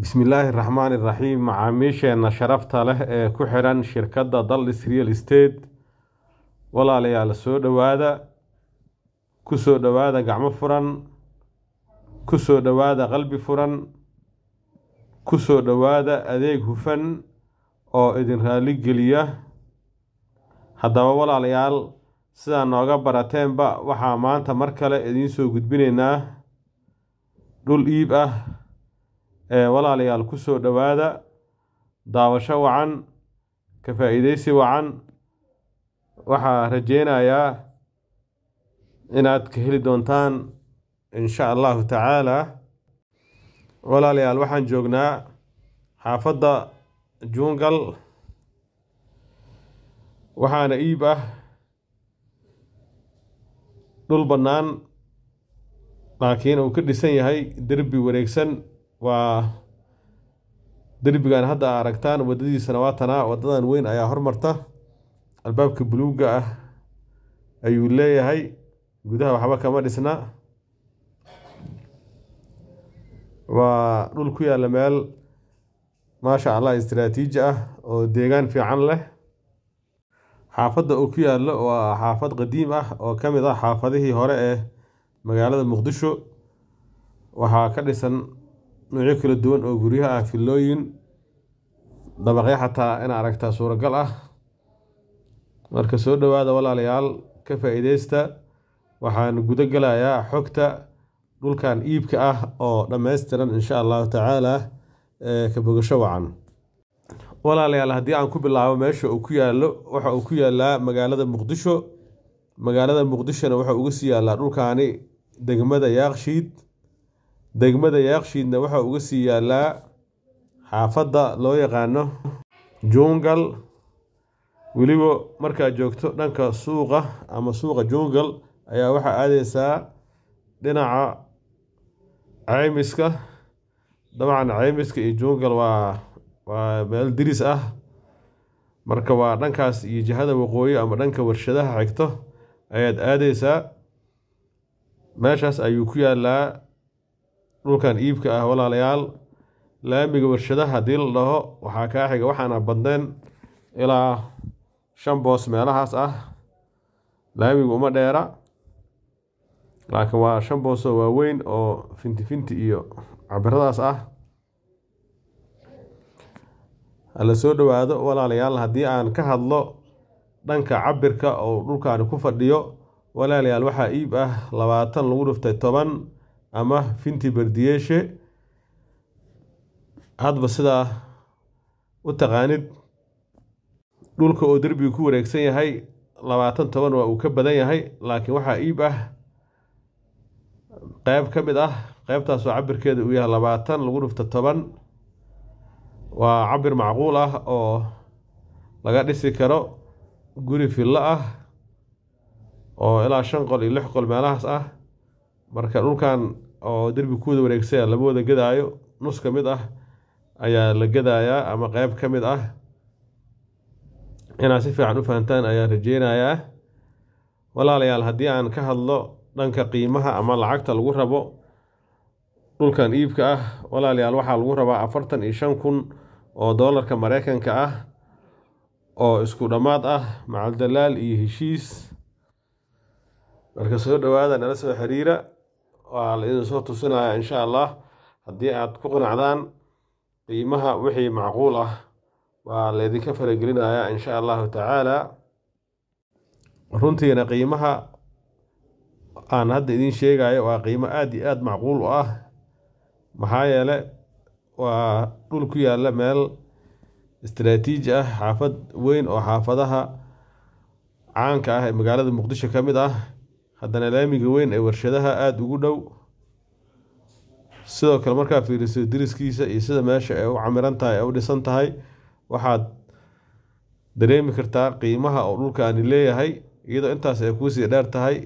bismillaahi raxmaan iraxiim macaamiisheenna sharafta leh ee ku xiran shirkadda dallis real estate walaalayaal soo dhowaada ku soo dhowaada gacmo furan ku soo dhowaada qalbi furan ku soo dhowaada adeeg hufan oo idin raali geliya haddaba walaalayaal sidaa nooga barateenba waxaa maanta mar kale idiin soo gudbinaynaa dhul iib ah walaalayaal ku soo dhowaada daawasho wacan ka faa'iidaysi wacan waxaa rajeynayaa inaad ka heli doontaan insha allahu tacaala walaalayaal waxaan joognaa xaafadda jungal waxaana iib ah dhul bannaan laakiin uu ka dhisan yahay derbi wareegsan waa derbigan hadda a aragtaan waddadiisana waa tanaa waddadan weyn ayaa hormarta albaabka buluugga ah ayuu leeyahay gudaha waxba kama dhisna waa dhul ku yaalla meel maasha allah istaraatiiji ah oo deegaan fiican leh xaafadda uu ku yaallo waa xaafad qadiim ah oo ka mid ah xaafadihii hore ee magaalada muqdisho waxaa ka dhisan noocyo kala duwan oo guryaha ah filooyin dabaqyo xataa in aragtaa suuragal ah marka soo dhowaada walaalayaal ka faa'iideysta waxaan guda gelayaa xogta dhulkan iibka ah oo dhamaystiran insha allahu tacaalaa ka bogasho wacan walaalayaal haddii aan ku bilaabo meesha uu ku yaallo waxa uu ku yaallaa magaalada muqdisho magaalada muqdishona waxa uga sii yaallaa dhulkani degmada yaaqshiid degmada yaaqshiidna waxaa uga sii yaalaa xaafadda loo yaqaano jungal weliba markaad joogto dhanka suuqa ama suuqa jungal ayaa waxaa aadeysaa dhinaca ceymiska dabcan ceymiska iyo jungal waa waa meel diris ah marka waa dhankaas iyo jihada waqooyi ama dhanka warshadaha xigto ayaad aadeysaa meeshaas ayuu ku yaalaa dhulkan iibka ah walaalayaal laamiga warshadaha haddii la dhaho waxaa kaa xiga waxaana badneen ilaa shan boos meelahaas ah laamiga uma dheera laakiin waa shan boosoo waaweyn oo finti finti iyo cabiradaas ah hala soo dhowaado walaalayaal haddii aan ka hadlo dhanka cabirka oo dhulkaani ku fadhiyo walaalayaal waxaa iib ah labaatan lagu dhuftay toban ama finti bardiyeeshe hadba sidaa u taqaanid dhulka oo derbiga ku wareegsan yahay labaatan toban waa uu ka badan yahay laakiin waxaa iib ah qeyb ka mid ah qeybtaasoo cabirkeeda uu yahay labaatan lagu dhufta toban waa cabir macquul ah oo laga dhisi karo guri fillo ah oo ilaa shan qol iyo lix qol meelahaas ah marka dhulkan oo derbi kuwada wareegsaya lama wada gadaayo nus ka mid ah ayaa la gadayaa ama qeyb ka mid ah inaad si fiican u fahantaan ayaa rajeynayaa walaalayaal haddii aan ka hadlo dhanka qiimaha ama lacagta lagu rabo dhulkan iibka ah walaalayaal waxaa lagu rabaa afartan iyo shan kun oo doolarka mareykanka ah oo isku dhammaad ah macaldalaal iyo heshiis marka soo dhawaada nala soo xiriira waa la soo tusinaya insha allah haddii aad ku qanacdaan qiimaha wixii macquul ah waa la idinka faragelinaya insha allahu tacaala runtiina qiimaha aan hadda idiin sheegayo waa qiimo aada iyo aada macquul u ah maxaa yeele waa dhul ku yaalla meel istaraatiiji ah xaafad weyn oo xaafadaha caanka ah ee magaalada muqdisho ka mid ah haddana laamiga weyn ee warshadaha aada ugu dhow sidoo kale markaa fiiriso diriskiisa iyo sida meesha ay u camiran tahay ee u dhisan tahay waxaad dareemi kartaa qiimaha oo dhulkaani leeyahay iyadoo intaas ay kuusii dheer tahay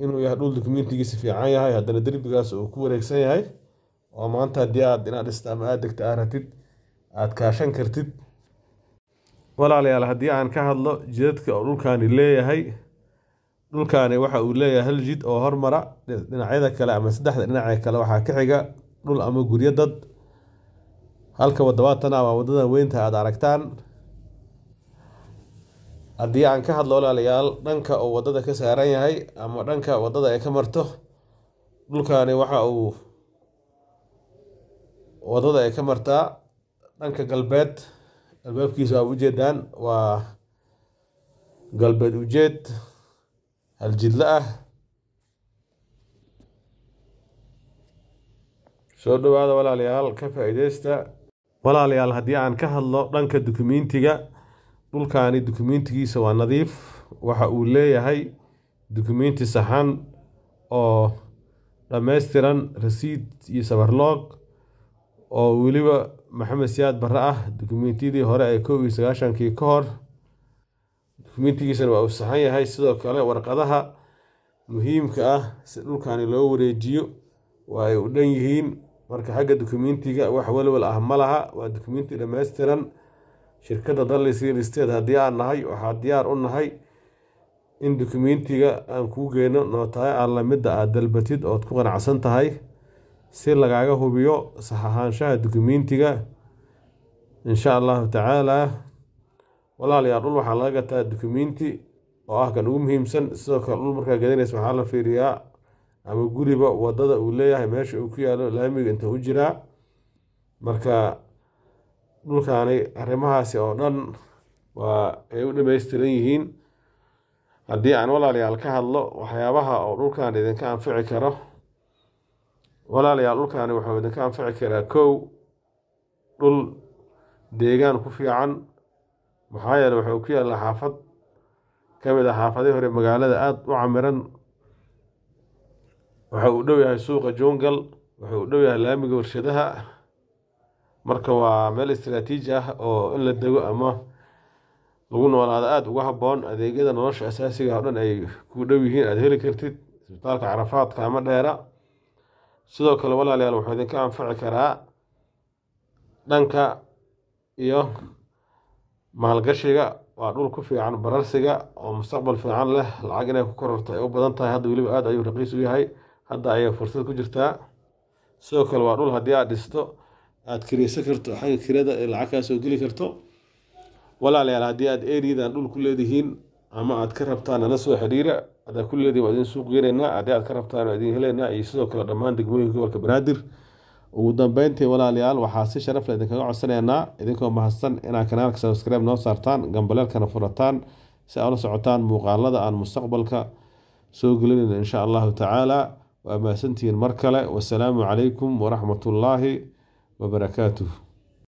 inuu yahay dhul dokumentigiisa fiican yahay haddana derbigaas uu ku wareegsan yahay oo maanta haddii aad inaad dhista ama aada degta aad ratid aada kaashan kartid walaalayaal haddii aan ka hadlo jidadka oo dhulkaani leeyahay dhulkaani waxa uu leeyahay hal jid oo hormara dhinacyada kale ama saddexda dhinaca kale waxaa ka xiga dhul ama guryo dad halka waddabaatan ama waddadan weynta aada aragtaan haddii aan ka hadlo walaalayaal dhanka uu waddada ka saaran yahay ama dhanka waddada ay ka marto dhulkaani waxa uu waddada ay ka martaa dhanka galbeed albaabkiisa aad ujeedaan waa galbeed ujeed haljidle ah soo dhawaada walaalayaal ka faa-iideysta walaalayaal haddii aan ka hadlo dhanka dukumentiga dhulkaani dukumentigiisa waa nadiif waxa uu leeyahay dukumenti saxan oo dhammaystiran rasiid iyo sabarloog oo weliba maxamed siyaad barre ah dukumentiyadii hore ee koob iyo sagaashankii ka hor dukumentigiisana waa uu saxan yahay sidoo kale warqadaha muhiimka ah si dhulkani loo wareejiyo waa ay u dhan yihiin marka xagga dokumentiga wax walwal ah ma laha waa dokumenti dhammaystiran shirkadda dallis real state haddii aan nahay waxaa diyaar u nahay in dokumentiga aan kuu geyno nootahay aan lamida aad dalbatid ood ku qanacsan tahay si lagaaga hubiyo saxahaanshaha dokumentiga insha allahu tacaalaa walaalayaal dhul waxaa laga gataa documenti oo ah kan ugu muhiimsan sidoo kale dhul markaa gadanaysa waxaa la fiiriyaa ama guriba wadada uu leeyahay meesha uu ku yaalo laamiga inta u jiraa marka dhulkaani arrimahaasi oo dhan waa ay u dhammaystiran yihiin haddii aan walaalayaal ka hadlo waxyaabaha oo dhulkan idinka anfici karo walaalayaal dhulkani wuxuu idinka anfici karaa kow dhul deegaan ku fiican maxaa yeele waxuu ku yaallaa xaafad ka mid a xaafadii hore magaalada aada u camiran waxa uu dhow yahay suuqa jungal wuxuu u dhow yahay laamiga warshadaha marka waa meel istraatiiji ah oo in la dego ama lagu noolaado aada uga habboon adeegyada nolosha asaasiga ah oo dhan ay ku dhow yihiin aada heli kartid isbitaalka carafaadka ama dheera sidoo kale walaalayaal wuxuu idinka anfaci karaa dhanka iyo maalgashiga waa dhul ku fiican bararsiga oo mustaqbal fiican leh lacag inay ku kororto ay u badan tahay hadda weliba aad ayuu raqiis u yahay hadda ayay fursad ku jirtaa sidoo kale waa dhul haddii aad dhisto aad kiraysan karto xagga kirada ee lacag kaa geli karto walaalayaal haddii aad eriyadan dhul ku leedihiin ama aad ka rabtaan nala soo xidhiira haddaad ku leedihin waa idin suuq geenaynaa haddii aad ka rabtaan waa idin heleynaa iyo sidoo kale dhammaan degmooyinka gobolka banaadir ugu dambeyntii walaalayaal waxaa si sharaf leh idinkaga codsanaynaa idinkoo mahadsan inaad kanaalka sabskribe noo saartaan gambaleelkana furataan si aad ula socotaan muuqaalada aan mustaqbalka soo gelinayno insha allahu tacaala waa mahadsantihiin mar kale wasalaamu calaykum waraxmatullaahi wabarakaatuh